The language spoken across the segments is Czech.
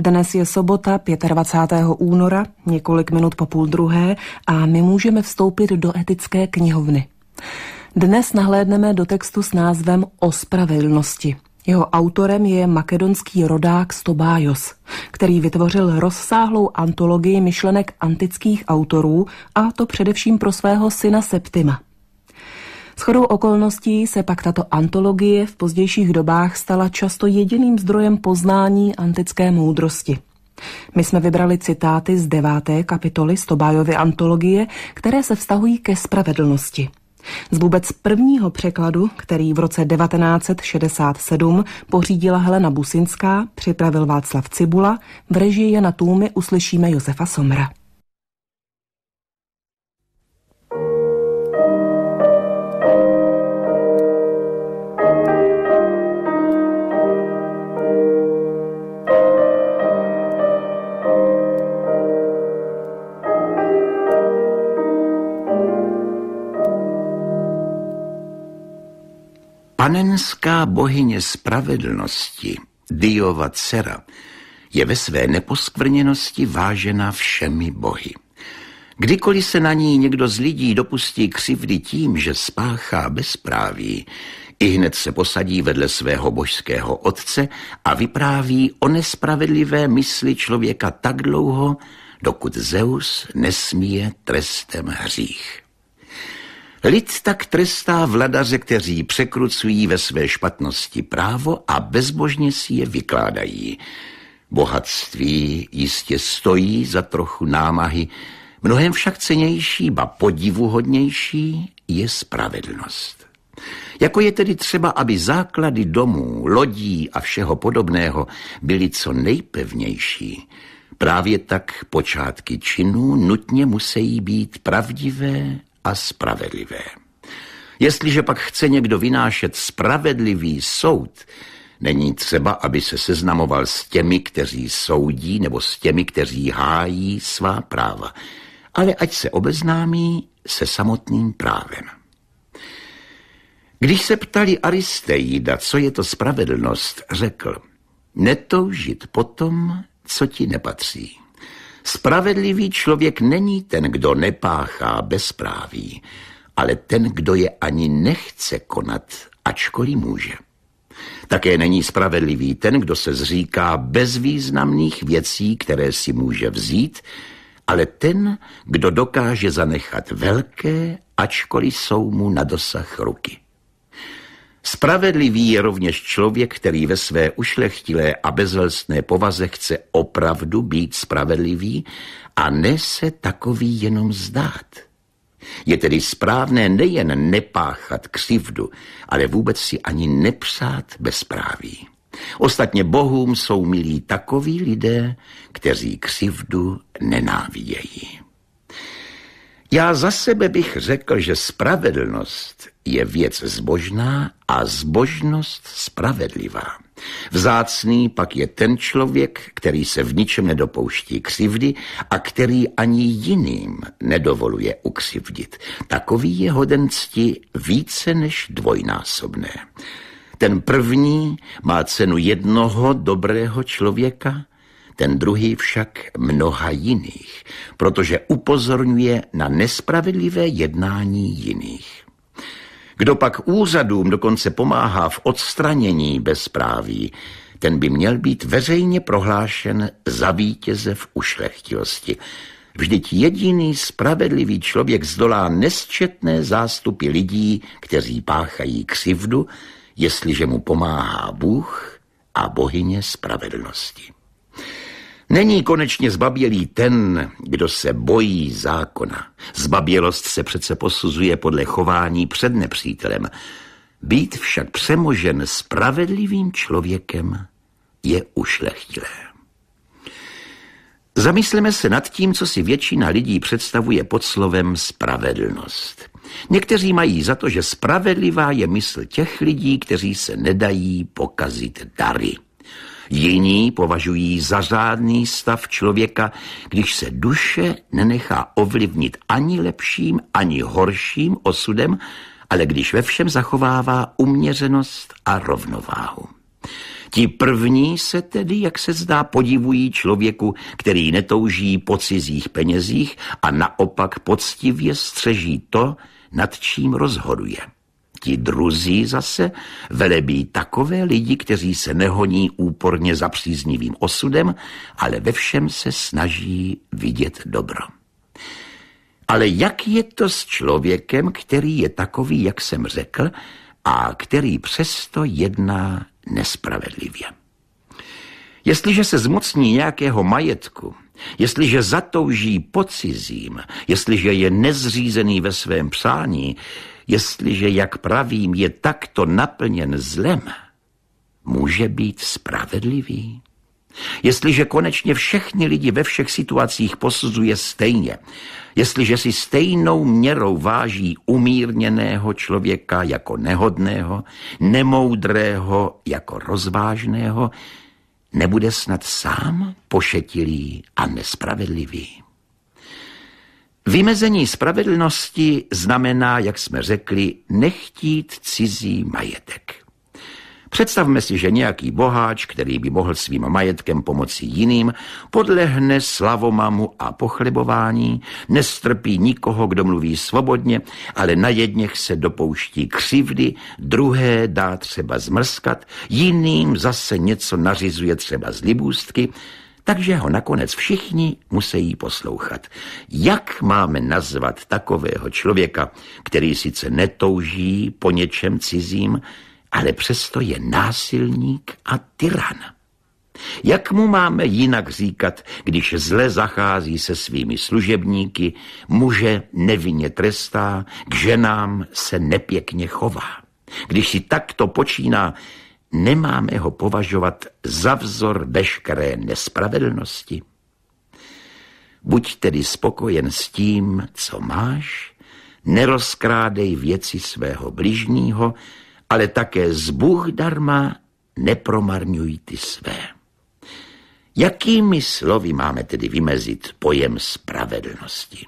Dnes je sobota 25. února, několik minut po půl druhé a my můžeme vstoupit do etické knihovny. Dnes nahlédneme do textu s názvem O spravedlnosti. Jeho autorem je makedonský rodák Stobájos, který vytvořil rozsáhlou antologii myšlenek antických autorů, a to především pro svého syna Septima. S chodou okolností se pak tato antologie v pozdějších dobách stala často jediným zdrojem poznání antické moudrosti. My jsme vybrali citáty z deváté kapitoly Stobájovy antologie, které se vztahují ke spravedlnosti. Z vůbec prvního překladu, který v roce 1967 pořídila Helena Businská, připravil Václav Cibula, v režii Jana Tůmy uslyšíme Josefa Somra. Panenská bohyně spravedlnosti, Diova dcera, je ve své neposkvrněnosti vážena všemi bohy. Kdykoliv se na ní někdo z lidí dopustí křivdy tím, že spáchá bezpráví, i hned se posadí vedle svého božského otce a vypráví o nespravedlivé mysli člověka tak dlouho, dokud Zeus nesmíje trestem hřích. Lid tak trestá vladaře, kteří překrucují ve své špatnosti právo a bezbožně si je vykládají. Bohatství jistě stojí za trochu námahy, mnohem však cenější, ba podivuhodnější je spravedlnost. Jako je tedy třeba, aby základy domů, lodí a všeho podobného byly co nejpevnější, právě tak počátky činů nutně musí být pravdivé a spravedlivé. Jestliže pak chce někdo vynášet spravedlivý soud, není třeba, aby se seznamoval s těmi, kteří soudí, nebo s těmi, kteří hájí svá práva, ale ať se obeznámí se samotným právem. Když se ptali Aristeida, co je to spravedlnost, řekl, netoužit potom, co ti nepatří. Spravedlivý člověk není ten, kdo nepáchá bezpráví, ale ten, kdo je ani nechce konat, ačkoliv může. Také není spravedlivý ten, kdo se zříká bezvýznamných věcí, které si může vzít, ale ten, kdo dokáže zanechat velké, ačkoliv jsou mu na dosah ruky. Spravedlivý je rovněž člověk, který ve své ušlechtilé a bezlesné povaze chce opravdu být spravedlivý a ne se takový jenom zdát. Je tedy správné nejen nepáchat křivdu, ale vůbec si ani nepsát bezpráví. Ostatně bohům jsou milí takoví lidé, kteří křivdu nenávíjejí. Já za sebe bych řekl, že spravedlnost je věc zbožná a zbožnost spravedlivá. Vzácný pak je ten člověk, který se v ničem nedopouští křivdy a který ani jiným nedovoluje ukřivdit. Takový je hoden cti více než dvojnásobné. Ten první má cenu jednoho dobrého člověka, ten druhý však mnoha jiných, protože upozorňuje na nespravedlivé jednání jiných. Kdo pak úřadům dokonce pomáhá v odstranění bezpráví, ten by měl být veřejně prohlášen za vítěze v ušlechtilosti. Vždyť jediný spravedlivý člověk zdolá nesčetné zástupy lidí, kteří páchají křivdu, jestliže mu pomáhá Bůh a bohyně spravedlnosti. Není konečně zbabělý ten, kdo se bojí zákona. Zbabělost se přece posuzuje podle chování před nepřítelem. Být však přemožen spravedlivým člověkem je ušlechtilé. Zamysleme se nad tím, co si většina lidí představuje pod slovem spravedlnost. Někteří mají za to, že spravedlivá je mysl těch lidí, kteří se nedají pokazit dary. Jiní považují za řádný stav člověka, když se duše nenechá ovlivnit ani lepším, ani horším osudem, ale když ve všem zachovává uměřenost a rovnováhu. Ti první se tedy, jak se zdá, podivují člověku, který netouží po cizích penězích a naopak poctivě střeží to, nad čím rozhoduje. Ti druzí zase velebí takové lidi, kteří se nehoní úporně za příznivým osudem, ale ve všem se snaží vidět dobro. Ale jak je to s člověkem, který je takový, jak jsem řekl, a který přesto jedná nespravedlivě? Jestliže se zmocní nějakého majetku, jestliže zatouží po cizím, jestliže je nezřízený ve svém přání, jestliže, jak pravím, je takto naplněn zlem, může být spravedlivý? Jestliže konečně všechny lidi ve všech situacích posuzuje stejně, jestliže si stejnou měrou váží umírněného člověka jako nehodného, nemoudrého jako rozvážného, nebude snad sám pošetilý a nespravedlivý. Vymezení spravedlnosti znamená, jak jsme řekli, nechtít cizí majetek. Představme si, že nějaký boháč, který by mohl svým majetkem pomoci jiným, podlehne slavomamu a pochlebování, nestrpí nikoho, kdo mluví svobodně, ale na jedněch se dopouští křivdy, druhé dá třeba zmrskat, jiným zase něco nařizuje třeba z libůstky, takže ho nakonec všichni musí poslouchat. Jak máme nazvat takového člověka, který sice netouží po něčem cizím, ale přesto je násilník a tyran? Jak mu máme jinak říkat, když zle zachází se svými služebníky, muže nevinně trestá, k ženám se nepěkně chová? Když si takto počíná, nemáme ho považovat za vzor veškeré nespravedlnosti? Buď tedy spokojen s tím, co máš, nerozkrádej věci svého bližního, ale také z Bůh darma nepromarňuj ty své. Jakými slovy máme tedy vymezit pojem spravedlnosti?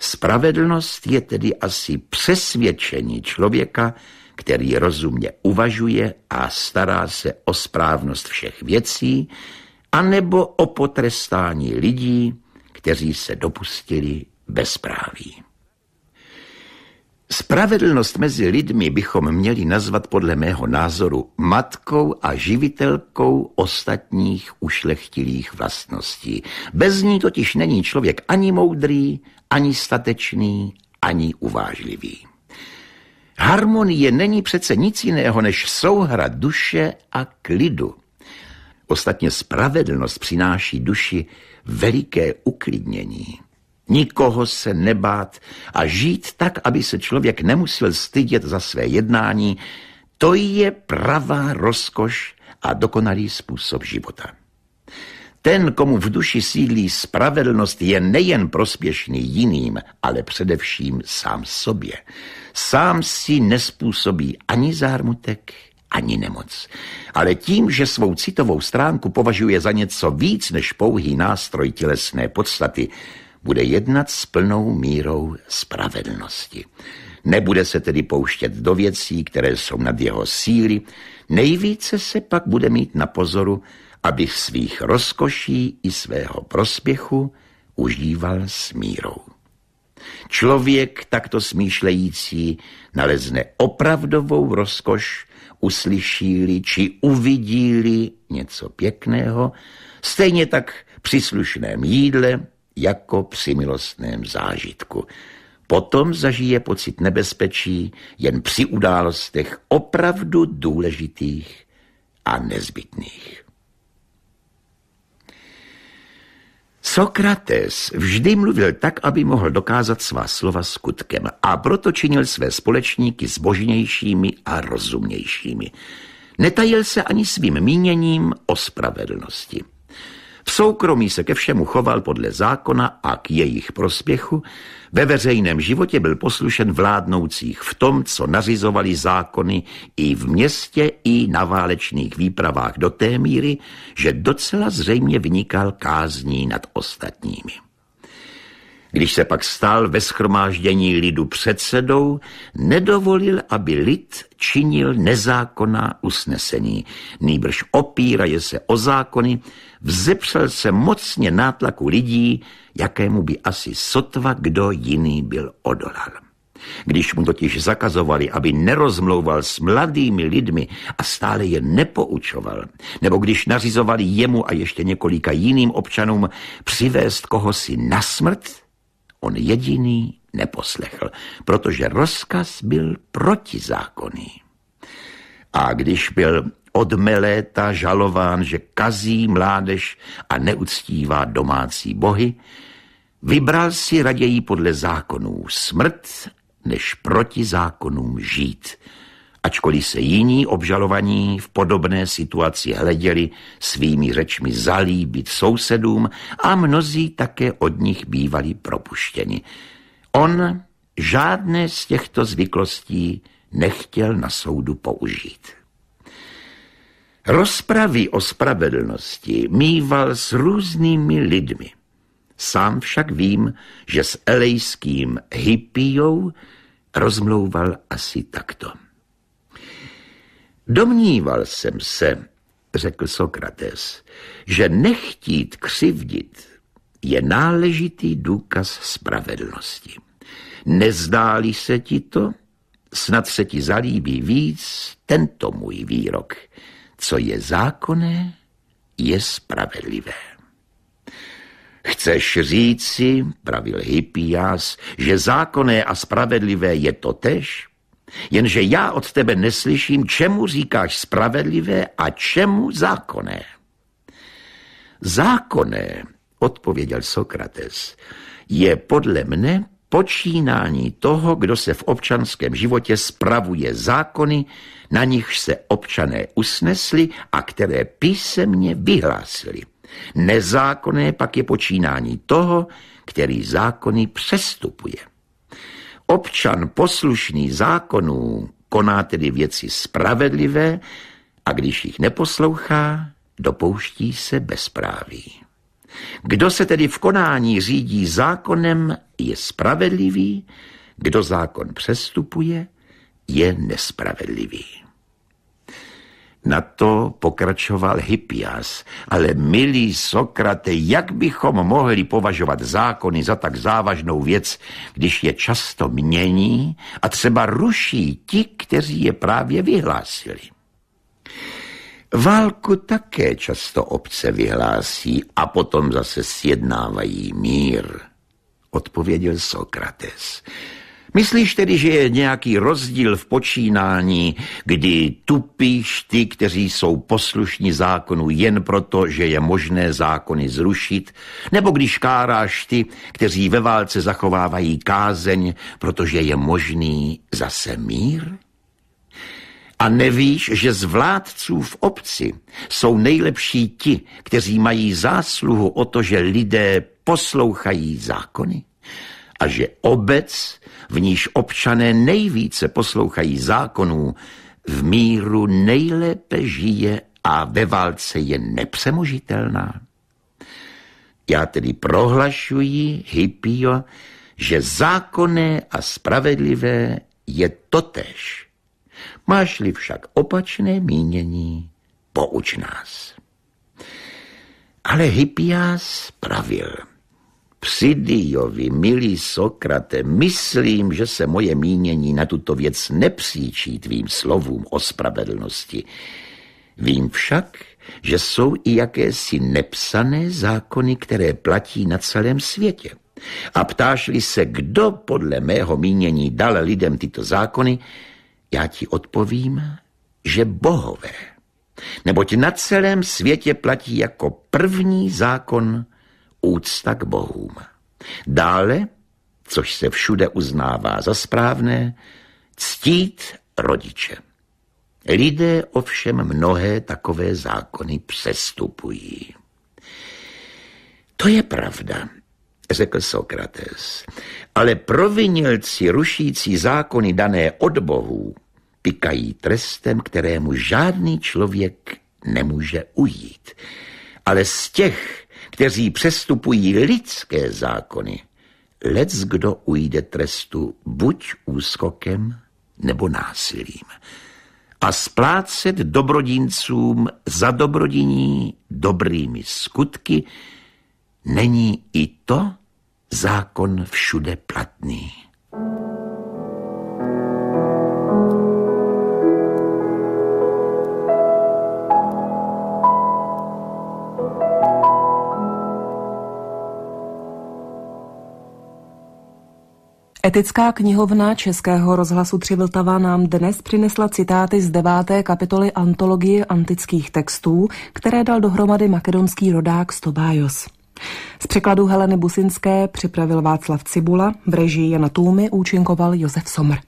Spravedlnost je tedy asi přesvědčení člověka, který rozumně uvažuje a stará se o správnost všech věcí, anebo o potrestání lidí, kteří se dopustili bezpráví. Spravedlnost mezi lidmi bychom měli nazvat podle mého názoru matkou a živitelkou ostatních ušlechtilých vlastností. Bez ní totiž není člověk ani moudrý, ani statečný, ani uvážlivý. Harmonie není přece nic jiného než souhra duše a klidu. Ostatně spravedlnost přináší duši veliké uklidnění. Nikoho se nebát a žít tak, aby se člověk nemusel stydět za své jednání, to je pravá rozkoš a dokonalý způsob života. Ten, komu v duši sídlí spravedlnost, je nejen prospěšný jiným, ale především sám sobě. Sám si nespůsobí ani zármutek, ani nemoc. Ale tím, že svou citovou stránku považuje za něco víc než pouhý nástroj tělesné podstaty, bude jednat s plnou mírou spravedlnosti. Nebude se tedy pouštět do věcí, které jsou nad jeho síly, nejvíce se pak bude mít na pozoru abych svých rozkoší i svého prospěchu užíval s mírou. Člověk takto smýšlející nalezne opravdovou rozkoš, uslyší-li či uvidí-li něco pěkného, stejně tak při slušném jídle jako při milostném zážitku. Potom zažije pocit nebezpečí jen při událostech opravdu důležitých a nezbytných. Sokrates vždy mluvil tak, aby mohl dokázat svá slova skutkem a proto činil své společníky zbožnějšími a rozumnějšími. Netajil se ani svým míněním o spravedlnosti. V soukromí se ke všemu choval podle zákona a k jejich prospěchu, ve veřejném životě byl poslušen vládnoucích v tom, co nařizovali zákony i v městě, i na válečných výpravách do té míry, že docela zřejmě vynikal kázní nad ostatními. Když se pak stal ve schromáždění lidu předsedou, nedovolil, aby lid činil nezákonná usnesení. Nýbrž opíraje se o zákony, vzepřel se mocně nátlaku lidí, jakému by asi sotva kdo jiný byl odolal. Když mu totiž zakazovali, aby nerozmlouval s mladými lidmi a stále je nepoučoval, nebo když nařizovali jemu a ještě několika jiným občanům přivést koho si na smrt, on jediný neposlechl, protože rozkaz byl protizákonný. A když byl od Meléta žalován, že kazí mládež a neuctívá domácí bohy, vybral si raději podle zákonů smrt, než proti zákonům žít – ačkoliv se jiní obžalovaní v podobné situaci hleděli svými řečmi zalíbit sousedům a mnozí také od nich bývali propuštěni. On žádné z těchto zvyklostí nechtěl na soudu použít. Rozpravy o spravedlnosti mýval s různými lidmi. Sám však vím, že s elejským hippijou rozmlouval asi takto. Domníval jsem se, řekl Sokrates, že nechtít křivdit je náležitý důkaz spravedlnosti. Nezdáli se ti to? Snad se ti zalíbí víc tento můj výrok. Co je zákonné, je spravedlivé. Chceš říci, pravil Hippias, že zákonné a spravedlivé je to tež? Jenže já od tebe neslyším, čemu říkáš spravedlivé a čemu zákonné. Zákonné, odpověděl Sokrates, je podle mne počínání toho, kdo se v občanském životě spravuje zákony, na nichž se občané usnesli a které písemně vyhlásili. Nezákonné pak je počínání toho, který zákony přestupuje. Občan poslušný zákonů koná tedy věci spravedlivé a když jich neposlouchá, dopouští se bezpráví. Kdo se tedy v konání řídí zákonem, je spravedlivý, kdo zákon přestupuje, je nespravedlivý. Na to pokračoval Hippias. Ale milý Sokrate, jak bychom mohli považovat zákony za tak závažnou věc, když je často mění a třeba ruší ti, kteří je právě vyhlásili? Válku také často obce vyhlásí a potom zase sjednávají mír, odpověděl Sokrates. Myslíš tedy, že je nějaký rozdíl v počínání, kdy tupíš ty, kteří jsou poslušní zákonu jen proto, že je možné zákony zrušit, nebo když káráš ty, kteří ve válce zachovávají kázeň, protože je možný zase mír? A nevíš, že z vládců v obci jsou nejlepší ti, kteří mají zásluhu o to, že lidé poslouchají zákony? a že obec, v níž občané nejvíce poslouchají zákonů, v míru nejlépe žije a ve válce je nepřemožitelná. Já tedy prohlašuji, Hippio, že zákonné a spravedlivé je totež. Máš-li však opačné mínění, pouč nás. Ale Hippias pravil – při milý Sokrate, myslím, že se moje mínění na tuto věc nepříčí tvým slovům o spravedlnosti. Vím však, že jsou i jakési nepsané zákony, které platí na celém světě. A ptáš-li se, kdo podle mého mínění dal lidem tyto zákony, já ti odpovím, že bohové. Neboť na celém světě platí jako první zákon – úcta k bohům. Dále, což se všude uznává za správné, ctít rodiče. Lidé ovšem mnohé takové zákony přestupují. To je pravda, řekl Sokrates, ale provinilci rušící zákony dané od bohů pikají trestem, kterému žádný člověk nemůže ujít. Ale z těch, kteří přestupují lidské zákony, lec kdo ujde trestu buď úskokem nebo násilím a splácet dobrodincům za dobrodiní dobrými skutky, není i to zákon všude platný. Etická knihovna Českého rozhlasu Třivltava nám dnes přinesla citáty z deváté kapitoly antologie antických textů, které dal dohromady makedonský rodák Stobájos. Z překladu Heleny Businské připravil Václav Cibula, v režii Jana Tůmy účinkoval Josef Somr.